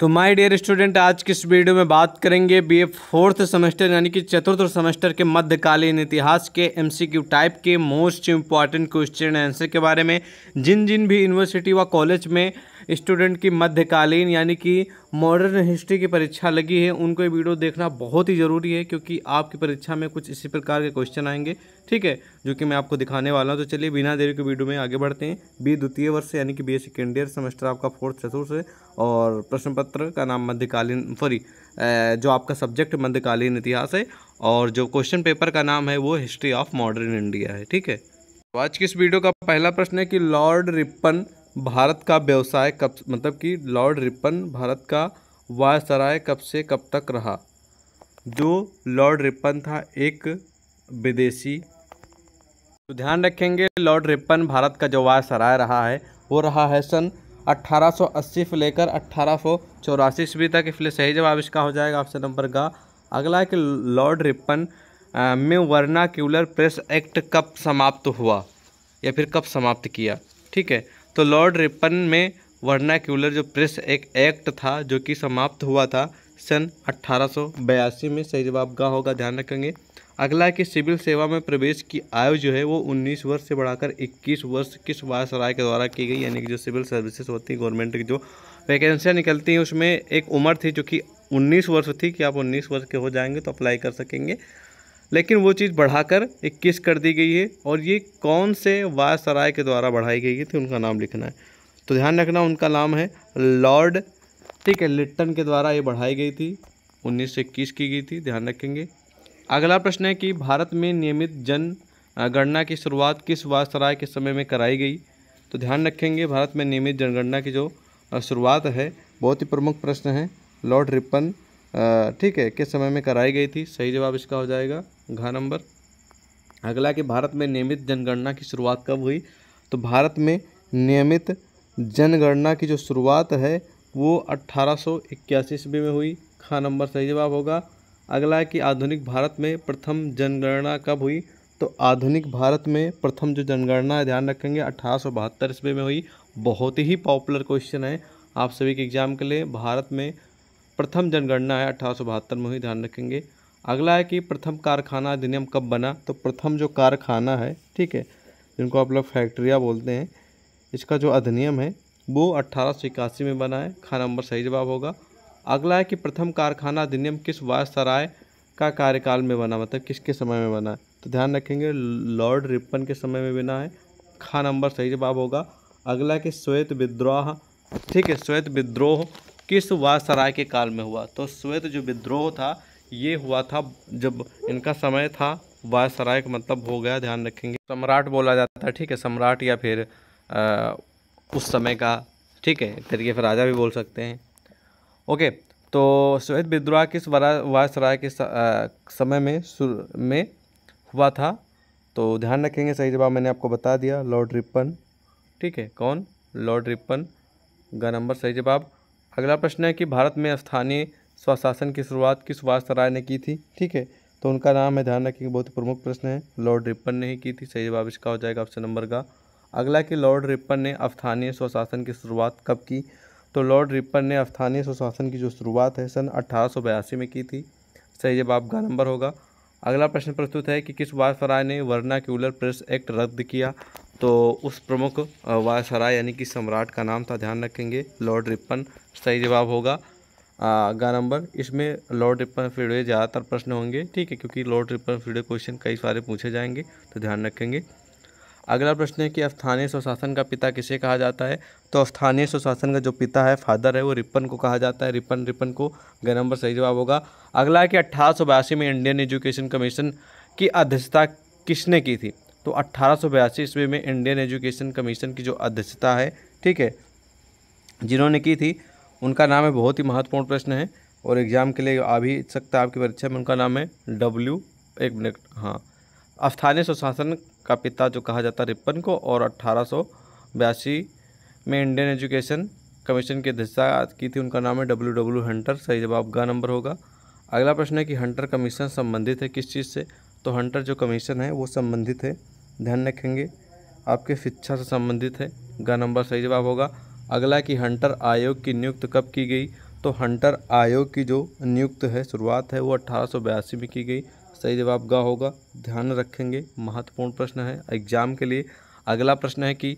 तो my dear student आज के इस वीडियो में बात करेंगे बीए फोर्थ सेमेस्टर यानी कि चतुर्थ सेमेस्टर के मध्यकालीन इतिहास के एमसीक्यू टाइप के मोस्ट इम्पॉर्टेंट क्वेश्चन आंसर के बारे में जिन जिन भी यूनिवर्सिटी व कॉलेज में स्टूडेंट की मध्यकालीन यानी कि मॉडर्न हिस्ट्री की परीक्षा लगी है उनको ये वीडियो देखना बहुत ही ज़रूरी है क्योंकि आपकी परीक्षा में कुछ इसी प्रकार के क्वेश्चन आएंगे ठीक है जो कि मैं आपको दिखाने वाला हूँ तो चलिए बिना देरी के वीडियो में आगे बढ़ते हैं बी द्वितीय वर्ष यानी कि B S second year semester आपका फोर्थ चतुर्थ है और प्रश्न पत्र का नाम मध्यकालीन सॉरी जो आपका सब्जेक्ट मध्यकालीन इतिहास है और जो क्वेश्चन पेपर का नाम है वो हिस्ट्री ऑफ मॉडर्न इंडिया है ठीक है तो आज की इस वीडियो का पहला प्रश्न है कि लॉर्ड रिपन भारत का व्यवसाय कब मतलब कि लॉर्ड रिपन भारत का वायसराय कब से कब तक रहा जो लॉर्ड रिपन था एक विदेशी तो ध्यान रखेंगे लॉर्ड रिपन भारत का जो वायसराय रहा है वो रहा है सन 1880 से लेकर अट्ठारह सौ चौरासी ईस्वी तक इसलिए सही जवाब इसका हो जाएगा ऑप्शन नंबर का अगला है कि लॉर्ड रिपन में वर्नाक्यूलर प्रेस एक्ट कब समाप्त हुआ या फिर कब समाप्त किया ठीक है तो लॉर्ड रिपन में वर्नाक्यूलर जो प्रेस एक एक्ट था जो कि समाप्त हुआ था सन 1882 में सही जवाब का होगा ध्यान रखेंगे अगला कि सिविल सेवा में प्रवेश की आयु जो है वो 19 वर्ष से बढ़ाकर 21 वर्ष किस वायसराय के द्वारा की गई यानी कि जो सिविल सर्विसेज होती हैं गवर्नमेंट की जो वैकेंसियाँ निकलती हैं उसमें एक उम्र थी जो कि 19 वर्ष थी कि आप 19 वर्ष के हो जाएंगे तो अप्लाई कर सकेंगे लेकिन वो चीज़ बढ़ाकर इक्कीस कर दी गई है और ये कौन से वायसराय के द्वारा बढ़ाई गई थी तो उनका नाम लिखना है तो ध्यान रखना उनका नाम है लॉर्ड ठीक है लिट्टन के द्वारा ये बढ़ाई गई थी उन्नीस इक्कीस की गई थी ध्यान रखेंगे अगला प्रश्न है कि भारत में नियमित जन गणना की शुरुआत किस वायसराय के समय में कराई गई तो ध्यान रखेंगे भारत में नियमित जनगणना की जो शुरुआत है बहुत ही प्रमुख प्रश्न है लॉर्ड रिपन ठीक है किस समय में कराई गई थी सही जवाब इसका हो जाएगा घा नंबर अगला कि भारत में नियमित जनगणना की शुरुआत कब हुई तो भारत में नियमित जनगणना की जो शुरुआत है वो अट्ठारह सौ ईस्वी में हुई खा नंबर सही जवाब होगा अगला है कि आधुनिक भारत में प्रथम जनगणना कब हुई तो आधुनिक भारत में प्रथम जो जनगणना है ध्यान रखेंगे अठारह सौ बहत्तर ईस्वी में हुई बहुत ही पॉपुलर क्वेश्चन है आप सभी के एग्ज़ाम के लिए भारत में प्रथम जनगणना है अठारह में हुई ध्यान रखेंगे अगला है कि प्रथम कारखाना अधिनियम कब बना तो प्रथम जो कारखाना है ठीक है जिनको आप लोग फैक्ट्रिया बोलते हैं इसका जो अधिनियम है वो अट्ठारह में बना है खा नंबर सही जवाब होगा अगला है कि प्रथम कारखाना अधिनियम किस वायसराय का कार्यकाल में बना मतलब किसके समय में बना है तो ध्यान रखेंगे लॉर्ड रिपन के समय में बना है खा नंबर सही जवाब होगा अगला है कि श्वेत विद्रोह ठीक है श्वेत विद्रोह किस वासराय के काल में हुआ तो श्वेत जो विद्रोह था ये हुआ था जब इनका समय था वायसराय का मतलब हो गया ध्यान रखेंगे सम्राट बोला जाता है ठीक है सम्राट या फिर आ, उस समय का ठीक है तरीके फिर राजा भी बोल सकते हैं ओके तो श्वेत विद्रोह किस वायसराय के समय में में हुआ था तो ध्यान रखेंगे सही जवाब मैंने आपको बता दिया लॉर्ड रिपन ठीक है कौन लॉर्ड रिपन का नंबर सही जवाब अगला प्रश्न है कि भारत में स्थानीय स्वशासन की शुरुआत किस वास्तव राय ने की थी ठीक है तो उनका नाम है ध्यान रखिए बहुत प्रमुख प्रश्न है लॉर्ड रिपन ने ही की थी सही जवाब इसका हो जाएगा ऑप्शन नंबर का अगला कि लॉर्ड रिपन ने अस्थानीय स्वशासन की शुरुआत कब की तो लॉर्ड रिपन ने अस्थानीय स्वशासन की जो शुरुआत है सन अठारह में की थी सही जवाब का नंबर होगा अगला प्रश्न प्रस्तुत है कि किस वाजपेयी ने वर्ना क्यूलर प्रेस एक्ट रद्द किया तो उस प्रमुख वायसराय यानी कि सम्राट का नाम था ध्यान रखेंगे लॉर्ड रिपन सही जवाब होगा आगा नंबर इसमें लॉर्ड रिपन फ्रीडवे ज़्यादातर प्रश्न होंगे ठीक है क्योंकि लॉर्ड रिपन फ्रीडवे क्वेश्चन कई सारे पूछे जाएंगे तो ध्यान रखेंगे अगला प्रश्न है कि स्थानीय स्वशासन का पिता किसे कहा जाता है तो स्थानीय स्वशासन का जो पिता है फादर है वो रिपन को कहा जाता है रिपन रिपन को गए नंबर सही जवाब होगा अगला है कि अट्ठारह में इंडियन एजुकेशन कमीशन की अध्यक्षता किसने की थी तो अट्ठारह सौ बयासी ईस्वी में इंडियन एजुकेशन कमीशन की जो अध्यक्षता है ठीक है जिन्होंने की थी उनका नाम है बहुत ही महत्वपूर्ण प्रश्न है और एग्ज़ाम के लिए आ भी सकता है आपकी परीक्षा में उनका नाम है डब्ल्यू एक मिनट हाँ स्थानीय स्वशासन का पिता जो कहा जाता है रिपन को और अट्ठारह में इंडियन एजुकेशन कमीशन की अध्यक्षता की थी उनका नाम है डब्ल्यू डब्ल्यू हंटर सही जवाब गा नंबर होगा अगला प्रश्न है कि हंटर कमीशन संबंधित है किस चीज़ से तो हंटर जो कमीशन है वो संबंधित है ध्यान रखेंगे आपके शिक्षा से संबंधित है गा नंबर सही जवाब होगा अगला कि हंटर आयोग की नियुक्त कब की गई तो हंटर आयोग की जो नियुक्त है शुरुआत है वो अट्ठारह में की गई सही जवाब गा होगा ध्यान रखेंगे महत्वपूर्ण प्रश्न है एग्जाम के लिए अगला प्रश्न है कि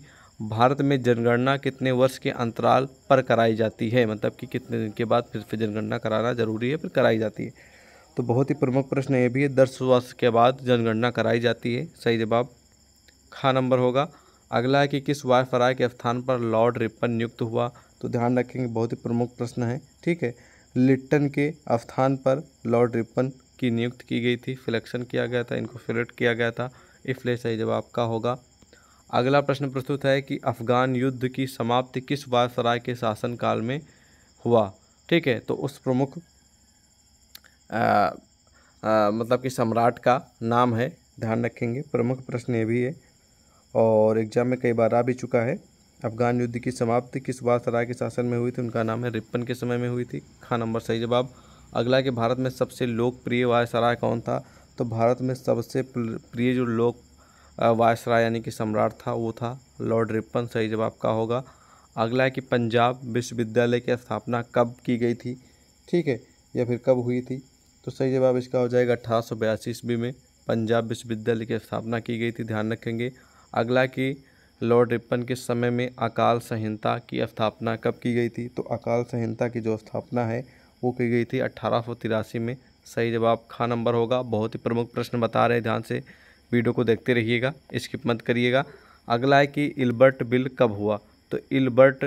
भारत में जनगणना कितने वर्ष के अंतराल पर कराई जाती है मतलब कि कितने दिन के बाद फिर फिर जनगणना कराना जरूरी है फिर कराई जाती है तो बहुत ही प्रमुख प्रश्न ये भी है दस वर्ष के बाद जनगणना कराई जाती है सही जवाब खा नंबर होगा अगला है कि किस वायफराय के स्थान पर लॉर्ड रिपन नियुक्त हुआ तो ध्यान रखेंगे बहुत ही प्रमुख प्रश्न है ठीक है लिट्टन के स्थान पर लॉर्ड रिपन की नियुक्त की गई थी सिलेक्शन किया गया था इनको सिलेक्ट किया गया था इसलिए सही जवाब का होगा अगला प्रश्न प्रस्तुत है कि अफ़गान युद्ध की समाप्ति किस वायसराय के शासनकाल में हुआ ठीक है तो उस प्रमुख मतलब कि सम्राट का नाम है ध्यान रखेंगे प्रमुख प्रश्न ये भी है और एग्ज़ाम में कई बार आ भी चुका है अफगान युद्ध की समाप्ति किस बार सराय के शासन में हुई थी उनका नाम है रिपन के समय में हुई थी खा नंबर सही जवाब अगला कि भारत में सबसे लोकप्रिय वायसराय कौन था तो भारत में सबसे प्रिय जो लोक वायसराय यानी कि सम्राट था वो था लॉर्ड रिपन सही जवाब का होगा अगला है कि पंजाब विश्वविद्यालय की स्थापना कब की गई थी ठीक है या फिर कब हुई थी तो सही जवाब इसका हो जाएगा अठारह सौ ईस्वी में पंजाब विश्वविद्यालय की स्थापना की गई थी ध्यान रखेंगे अगला कि लॉर्ड रिपन के समय में अकाल संहिता की स्थापना कब की गई थी तो अकाल संहिता की जो स्थापना है वो की गई थी अट्ठारह में सही जवाब खा नंबर होगा बहुत ही प्रमुख प्रश्न बता रहे हैं ध्यान से वीडियो को देखते रहिएगा स्किप मत करिएगा अगला है कि इल्बर्ट बिल कब हुआ तो इल्बर्ट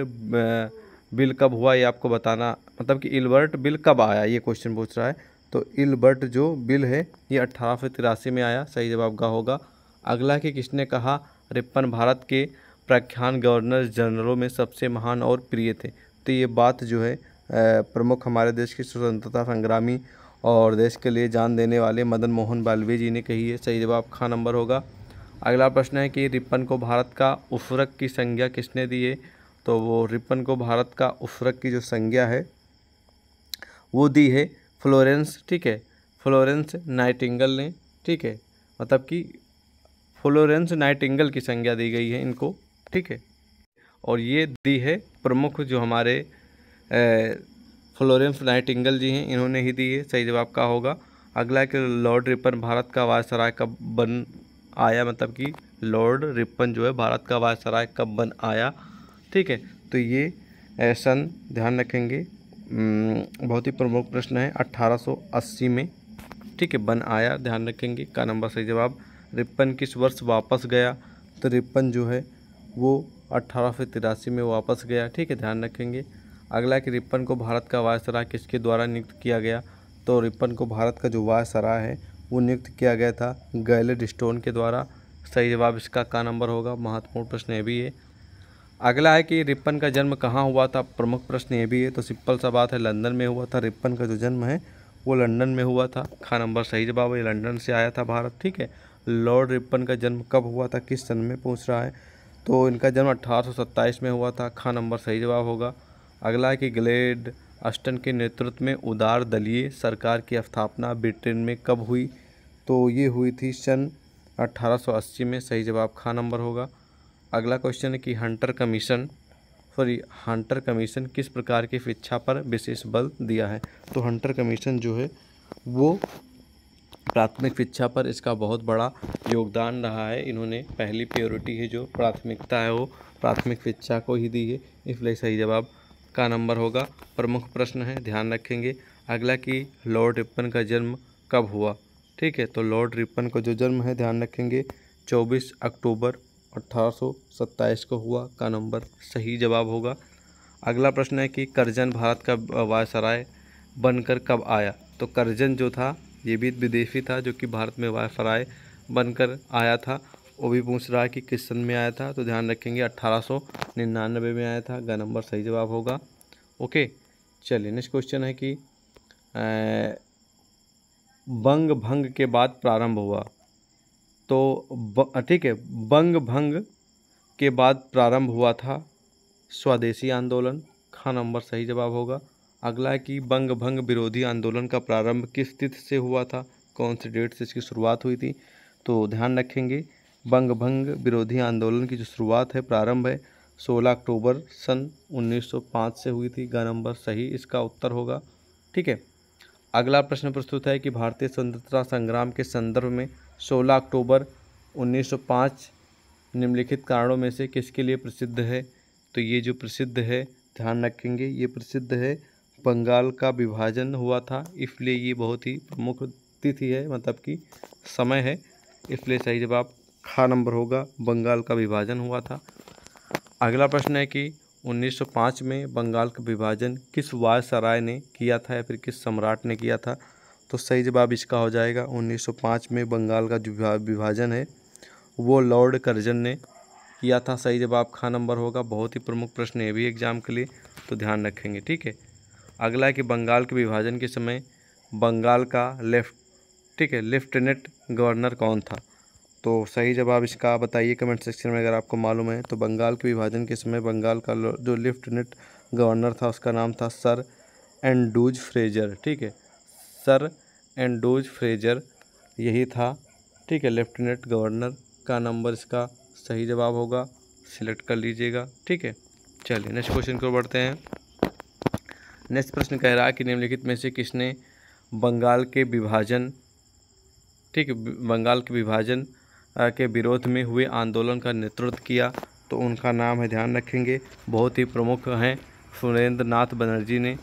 बिल कब हुआ ये आपको बताना मतलब कि इल्बर्ट बिल कब आया ये क्वेश्चन पूछ रहा है तो इल्बर्ट जो बिल है ये अट्ठारह में आया सही जवाब का होगा अगला कि किसने कहा रिपन भारत के प्रख्यान गवर्नर जनरलों में सबसे महान और प्रिय थे तो ये बात जो है प्रमुख हमारे देश के स्वतंत्रता संग्रामी और देश के लिए जान देने वाले मदन मोहन बालवीय जी ने कही है सही जवाब खा नंबर होगा अगला प्रश्न है कि रिपन को भारत का उफरक की संज्ञा किसने दी है तो वो रिपन को भारत का उफरक की जो संज्ञा है वो दी है फ्लोरेंस ठीक है फ्लोरेंस नाइटिंगल ने ठीक है मतलब कि फ्लोरेंस नाइटिंगल की संज्ञा दी गई है इनको ठीक है और ये दी है प्रमुख जो हमारे फ्लोरेंस नाइटिंगल जी हैं इन्होंने ही दी है सही जवाब का होगा अगला है कि लॉर्ड रिपन भारत का वायसराय कब बन आया मतलब कि लॉर्ड रिपन जो है भारत का वायसराय कब बन आया ठीक है तो ये सन ध्यान रखेंगे बहुत ही प्रमुख प्रश्न है 1880 में ठीक है बन आया ध्यान रखेंगे का नंबर सही जवाब रिपन किस वर्ष वापस गया तो रिपन जो है वो अट्ठारह में वापस गया ठीक है ध्यान रखेंगे अगला कि रिपन को भारत का वायसराय किसके द्वारा नियुक्त किया गया तो रिपन को भारत का जो वायसराय है वो नियुक्त किया गया था गैलेड स्टोन के द्वारा सही जवाब इसका का नंबर होगा महत्वपूर्ण प्रश्न ये भी है अगला है कि रिपन का जन्म कहाँ हुआ था प्रमुख प्रश्न ये भी है तो सिंपल सा बात है लंदन में हुआ था रिपन का जो जन्म है वो लंदन में हुआ था खा नंबर सही जवाब है लंदन से आया था भारत ठीक है लॉर्ड रिपन का जन्म कब हुआ था किस सन में पूछ रहा है तो इनका जन्म अट्ठारह में हुआ था खा नंबर सही जवाब होगा अगला है कि ग्लेड अस्टन के नेतृत्व में उदार दलीय सरकार की स्थापना ब्रिटेन में कब हुई तो ये हुई थी सन 1880 में सही जवाब खा नंबर होगा अगला क्वेश्चन है कि Hunter commission sorry Hunter commission किस प्रकार की शिक्षा पर विशेष बल दिया है तो हंटर कमीशन जो है वो प्राथमिक शिक्षा पर इसका बहुत बड़ा योगदान रहा है इन्होंने पहली प्योरिटी है जो प्राथमिकता है वो प्राथमिक शिक्षा को ही दी है इसलिए सही जवाब का नंबर होगा प्रमुख प्रश्न है ध्यान रखेंगे अगला कि लॉर्ड रिपन का जन्म कब हुआ ठीक है तो लॉर्ड रिपन का जो जन्म है ध्यान रखेंगे चौबीस अक्टूबर अट्ठारह को हुआ का नंबर सही जवाब होगा अगला प्रश्न है कि करजन भारत का वायसराय बनकर कब आया तो करजन जो था ये भी विदेशी था जो कि भारत में वायफराय बनकर आया था वो भी पूछ रहा है कि किस सन में आया था तो ध्यान रखेंगे अट्ठारह में आया था ग नंबर सही जवाब होगा ओके चलिए नेक्स्ट क्वेश्चन है कि बंग भंग के बाद प्रारंभ हुआ तो ठीक है बंग भंग के बाद प्रारंभ हुआ था स्वदेशी आंदोलन खा नंबर सही जवाब होगा अगला है कि बंग भंग विरोधी आंदोलन का प्रारंभ किस तिथि से हुआ था कौन से डेट से इसकी शुरुआत हुई थी तो ध्यान रखेंगे बंग भंग विरोधी आंदोलन की जो शुरुआत है प्रारंभ है 16 अक्टूबर सन 1905 से हुई थी ग नंबर सही इसका उत्तर होगा ठीक है अगला प्रश्न प्रस्तुत है कि भारतीय स्वतंत्रता संग्राम के संदर्भ में 16 अक्टूबर 1905 निम्नलिखित कारणों में से किसके लिए प्रसिद्ध है तो ये जो प्रसिद्ध है ध्यान रखेंगे ये प्रसिद्ध है बंगाल का विभाजन हुआ था इसलिए ये बहुत ही प्रमुख तिथि है मतलब कि समय है इसलिए सही जवाब खा नंबर होगा बंगाल का विभाजन हुआ था अगला प्रश्न है कि 1905 में बंगाल का विभाजन किस वायसराय ने किया था या फिर किस सम्राट ने किया था तो सही जवाब इसका हो जाएगा 1905 में बंगाल का जो विभाजन है वो लॉर्ड कर्जन ने किया था सही जवाब खा नंबर होगा बहुत ही प्रमुख प्रश्न है भी एग्जाम के लिए तो ध्यान रखेंगे ठीक है अगला है कि बंगाल के विभाजन के समय बंगाल का लेफ्ट ठीक है लेफ्टिनेंट गवर्नर कौन था तो सही जवाब इसका बताइए कमेंट सेक्शन में अगर आपको मालूम है तो बंगाल के विभाजन के समय बंगाल का जो लेफ्टिनेंट गवर्नर था उसका नाम था सर एंडूज फ्रेजर ठीक है सर एंडूज फ्रेजर यही था ठीक है लेफ्टिनेंट गवर्नर का नंबर इसका सही जवाब होगा सिलेक्ट कर लीजिएगा ठीक है चलिए नेक्स्ट क्वेश्चन को बढ़ते हैं नेक्स्ट प्रश्न कह रहा है कि निम्नलिखित में से किसने बंगाल के विभाजन ठीक बंगाल के विभाजन के विरोध में हुए आंदोलन का नेतृत्व किया तो उनका नाम है ध्यान रखेंगे बहुत ही प्रमुख हैं सुरेंद्र नाथ बनर्जी ने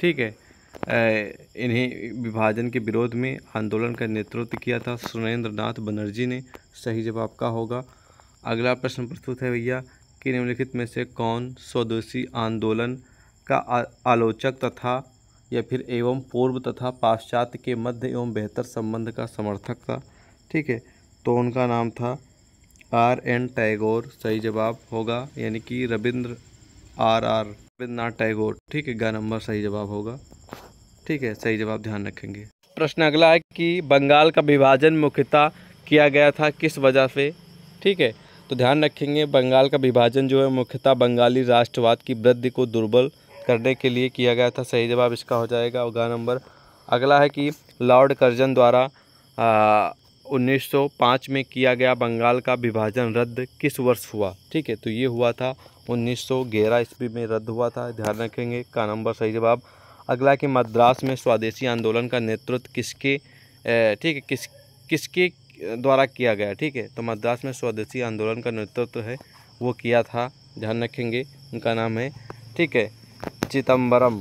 ठीक है इन्हें विभाजन के विरोध में आंदोलन का नेतृत्व किया था सुरेंद्र नाथ बनर्जी ने सही जवाब का होगा अगला प्रश्न प्रस्तुत है भैया कि निम्नलिखित में से कौन स्वदेशी आंदोलन का आलोचक तथा या फिर एवं पूर्व तथा पाश्चात्य के मध्य एवं बेहतर संबंध का समर्थक था ठीक है तो उनका नाम था आर एन टैगोर सही जवाब होगा यानी कि रविंद्र आर आर रविंद्रनाथ टैगोर ठीक है गा नंबर सही जवाब होगा ठीक है सही जवाब ध्यान रखेंगे प्रश्न अगला है कि बंगाल का विभाजन मुख्यतः किया गया था किस वजह से ठीक है तो ध्यान रखेंगे बंगाल का विभाजन जो है मुख्यतः बंगाली राष्ट्रवाद की वृद्धि को दुर्बल करने के लिए किया गया था सही जवाब इसका हो जाएगा उगा नंबर अगला है कि लॉर्ड कर्जन द्वारा आ, 1905 में किया गया बंगाल का विभाजन रद्द किस वर्ष हुआ ठीक है तो ये हुआ था 1911 ईस्वी में रद्द हुआ था ध्यान रखेंगे का नंबर सही जवाब अगला कि मद्रास में स्वदेशी आंदोलन का नेतृत्व किसके ठीक है किस किसके द्वारा किया गया ठीक है तो मद्रास में स्वदेशी आंदोलन का नेतृत्व है वो किया था ध्यान रखेंगे उनका नाम है ठीक है चिदम्बरम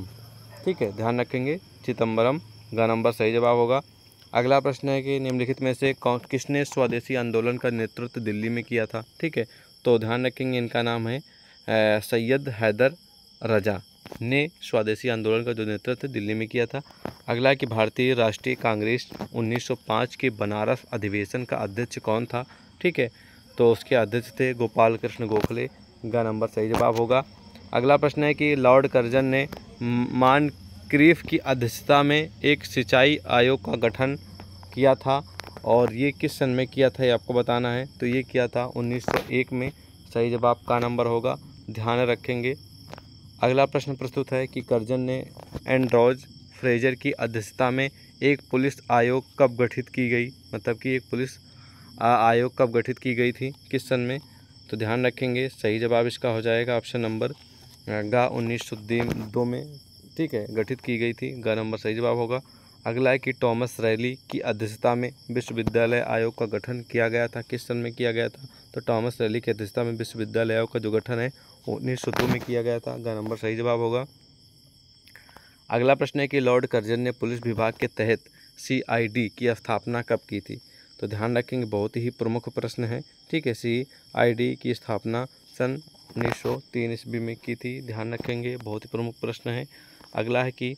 ठीक है ध्यान रखेंगे चिदम्बरम ग नंबर सही जवाब होगा अगला प्रश्न है कि निम्नलिखित में से कौन किसने स्वदेशी आंदोलन का नेतृत्व दिल्ली में किया था ठीक है तो ध्यान रखेंगे इनका नाम है सैयद हैदर रजा ने स्वदेशी आंदोलन का जो नेतृत्व दिल्ली में किया था अगला कि भारतीय राष्ट्रीय कांग्रेस 1905 के बनारस अधिवेशन का अध्यक्ष कौन था ठीक है तो उसके अध्यक्ष थे गोपाल कृष्ण गोखले का नंबर सही जवाब होगा अगला प्रश्न है कि लॉर्ड कर्जन ने मान क्रीफ की अध्यक्षता में एक सिंचाई आयोग का गठन किया था और ये किस सन में किया था ये आपको बताना है तो ये किया था 1901 में सही जवाब का नंबर होगा ध्यान रखेंगे अगला प्रश्न प्रस्तुत है कि कर्जन ने एंड्रॉज फ्रेजर की अध्यक्षता में एक पुलिस आयोग कब गठित की गई मतलब कि एक पुलिस आयोग कब गठित की गई थी किस सन में तो ध्यान रखेंगे सही जवाब इसका हो जाएगा ऑप्शन नंबर गा उन्नीस सौ दो में ठीक है गठित की गई थी गा नंबर सही जवाब होगा अगला है कि टॉमस रैली की अध्यक्षता में विश्वविद्यालय आयोग का गठन किया गया था किस सन में किया गया था तो टॉमस रैली की अध्यक्षता में विश्वविद्यालय आयोग का जो गठन है उन्नीस सौ दो में किया गया था गा नंबर सही जवाब होगा अगला प्रश्न है कि लॉर्ड कर्जन ने पुलिस विभाग के तहत सी की स्थापना कब की थी तो ध्यान रखेंगे बहुत ही प्रमुख प्रश्न है ठीक है सी की स्थापना सन उन्नीस सौ तीन ईस्वी में की थी ध्यान रखेंगे बहुत ही प्रमुख प्रश्न है अगला है कि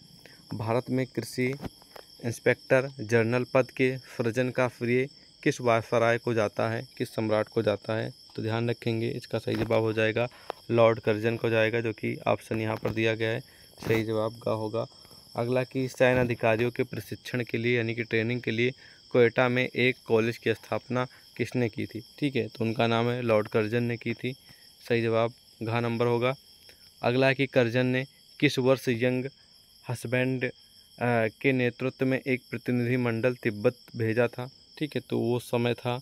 भारत में कृषि इंस्पेक्टर जनरल पद के सृजन का फ्रिय किस वायसराय को जाता है किस सम्राट को जाता है तो ध्यान रखेंगे इसका सही जवाब हो जाएगा लॉर्ड कर्जन को जाएगा जो कि ऑप्शन यहाँ पर दिया गया है सही जवाब का होगा अगला कि सैन्य अधिकारियों के प्रशिक्षण के लिए यानी कि ट्रेनिंग के लिए कोयटा में एक कॉलेज की स्थापना किसने की थी ठीक है तो उनका नाम है लॉर्ड कर्जन ने की थी सही जवाब घा नंबर होगा अगला है कि करजन ने किस वर्ष यंग हस्बैंड के नेतृत्व में एक प्रतिनिधिमंडल तिब्बत भेजा था ठीक है तो वो समय था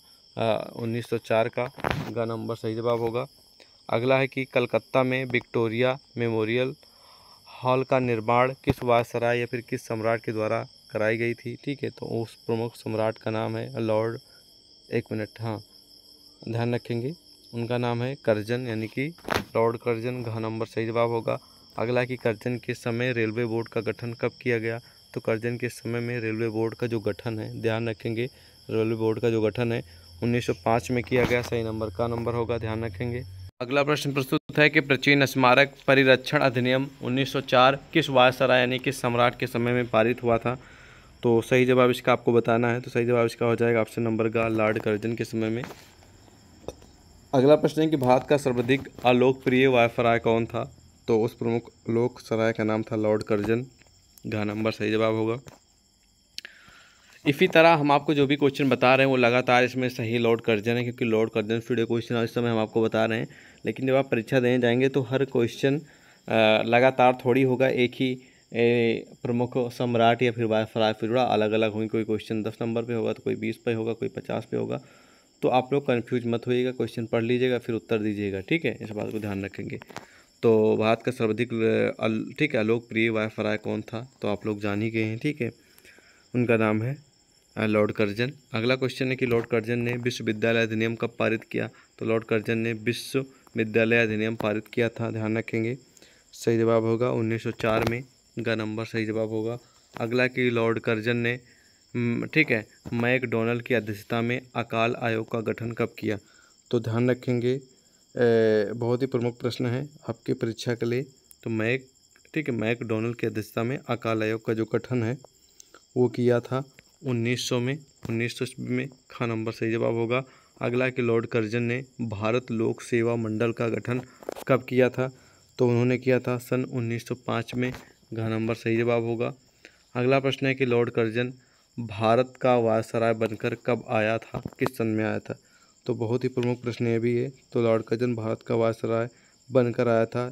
उन्नीस का घा नंबर सही जवाब होगा अगला है कि कलकत्ता में विक्टोरिया मेमोरियल हॉल का निर्माण किस वायसराय या फिर किस सम्राट के द्वारा कराई गई थी ठीक है तो उस प्रमुख सम्राट का नाम है लॉर्ड एक मिनट हाँ ध्यान रखेंगे उनका नाम है करजन यानी कि लॉर्ड करजन घ नंबर सही जवाब होगा अगला कि करजन के समय रेलवे बोर्ड का गठन कब किया गया तो करजन के समय में रेलवे बोर्ड का जो गठन है ध्यान रखेंगे रेलवे बोर्ड का जो गठन है 1905 में किया गया सही नंबर का नंबर होगा ध्यान रखेंगे अगला प्रश्न प्रस्तुत है कि प्राचीन स्मारक परिरक्षण अधिनियम 1904 किस वायसराय यानी किस सम्राट के समय में पारित हुआ था तो सही जवाब इसका आपको बताना है तो सही जवाब इसका हो जाएगा ऑप्शन नंबर का लॉर्ड करजन के समय में अगला प्रश्न है कि भारत का सर्वाधिक अलोकप्रिय वायफराय कौन था तो उस प्रमुख लोकसराय का नाम था लॉर्ड कर्जन घा नंबर सही जवाब होगा इसी तरह हम आपको जो भी क्वेश्चन बता रहे हैं वो लगातार इसमें सही लॉर्ड कर्जन है क्योंकि लॉर्ड कर्जन स्टूडियो क्वेश्चन इस समय हम आपको बता रहे हैं लेकिन जब आप परीक्षा देने जाएंगे तो हर क्वेश्चन लगातार थोड़ी होगा एक ही प्रमुख सम्राट या फिर वायफराय फिर अलग अलग होंगे कोई क्वेश्चन दस नंबर पर होगा तो कोई बीस पे होगा कोई पचास पे होगा तो आप लोग कन्फ्यूज मत होइएगा क्वेश्चन पढ़ लीजिएगा फिर उत्तर दीजिएगा ठीक है इस बात को ध्यान रखेंगे तो भारत का सर्वाधिक ठीक है लोकप्रिय फराय कौन था तो आप लोग जान ही गए हैं ठीक है उनका नाम है लॉर्ड कर्जन अगला क्वेश्चन है कि लॉर्ड कर्जन ने विश्वविद्यालय अधिनियम कब पारित किया तो लॉर्ड कर्जन ने विश्वविद्यालय अधिनियम पारित किया था ध्यान रखेंगे सही जवाब होगा 1904 में इनका नंबर सही जवाब होगा अगला कि लॉर्ड कर्जन ने हम्म, ठीक है मैकडोनल्ड की अध्यक्षता में अकाल आयोग का गठन कब किया तो ध्यान रखेंगे बहुत ही प्रमुख प्रश्न है आपके परीक्षा के लिए तो मैक ठीक है मैकडोनल्ड की अध्यक्षता में अकाल आयोग का जो गठन है वो किया था 1900 में 1900 में खा नंबर सही जवाब होगा अगला कि लॉर्ड कर्जन ने भारत लोक सेवा मंडल का गठन कब किया था तो उन्होंने किया था सन 1905 में घ नंबर सही जवाब होगा अगला प्रश्न है कि लॉर्ड कर्जन भारत का वायसराय बनकर कब आया था किस सन में आया था तो बहुत ही प्रमुख प्रश्न ये भी है तो लॉर्ड कर्जन भारत का वायसराय बनकर आया था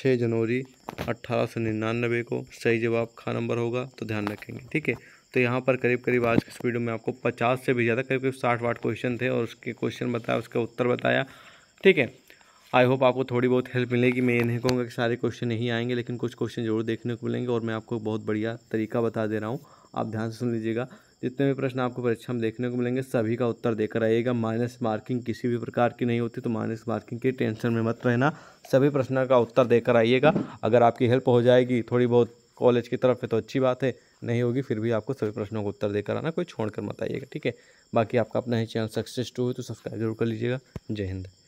6 जनवरी अट्ठारह सौ निन्यानबे को सही जवाब खा नंबर होगा तो ध्यान रखेंगे ठीक है तो यहाँ पर करीब करीब आज की स्पीड में आपको 50 से भी ज़्यादा करीब करीब साठ वाट क्वेश्चन थे और उसके क्वेश्चन बताया उसका उत्तर बताया ठीक है आई होप आपको थोड़ी बहुत हेल्प मिलेगी मैं ये नहीं कहूँगा कि सारे क्वेश्चन नहीं आएंगे लेकिन कुछ क्वेश्चन जरूर देखने को मिलेंगे और मैं आपको बहुत बढ़िया तरीका बता दे रहा हूँ आप ध्यान से सुन लीजिएगा जितने भी प्रश्न आपको परीक्षा में देखने को मिलेंगे सभी का उत्तर देकर आइएगा माइनस मार्किंग किसी भी प्रकार की नहीं होती तो माइनस मार्किंग की टेंशन में मत रहना सभी प्रश्नों का उत्तर देकर आइएगा अगर आपकी हेल्प हो जाएगी थोड़ी बहुत कॉलेज की तरफ है तो अच्छी बात है नहीं होगी फिर भी आपको सभी प्रश्नों का उत्तर देकर आना कोई छोड़ कर मत आइएगा ठीक है बाकी आपका अपना ही चैनल सक्सेस टू हो तो सब्सक्राइब जरूर कर लीजिएगा जय हिंद